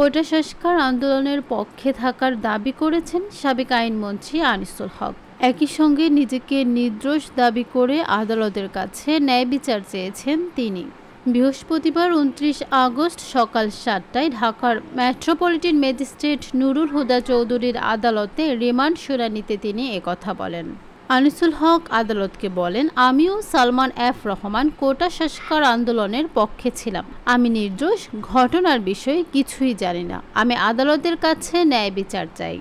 কোটা সংস্কার আন্দোলনের পক্ষে থাকার দাবি করেছেন সাবেক আইনমন্ত্রী আনিসুল হক একই সঙ্গে নিজেকে নির্দোষ দাবি করে আদালতের কাছে ন্যায় বিচার চেয়েছেন তিনি বৃহস্পতিবার উনত্রিশ আগস্ট সকাল সাতটায় ঢাকার মেট্রোপলিটন ম্যাজিস্ট্রেট নুরুল হুদা চৌধুরীর আদালতে রিমান্ড শুনানিতে তিনি একথা বলেন আনিসুল হক আদালতকে বলেন আমিও সালমান এফ রহমান কোটা সংস্কার আন্দোলনের পক্ষে ছিলাম আমি নির্দোষ ঘটনার বিষয়ে কিছুই জানি না আমি আদালতের কাছে ন্যায় বিচার চাই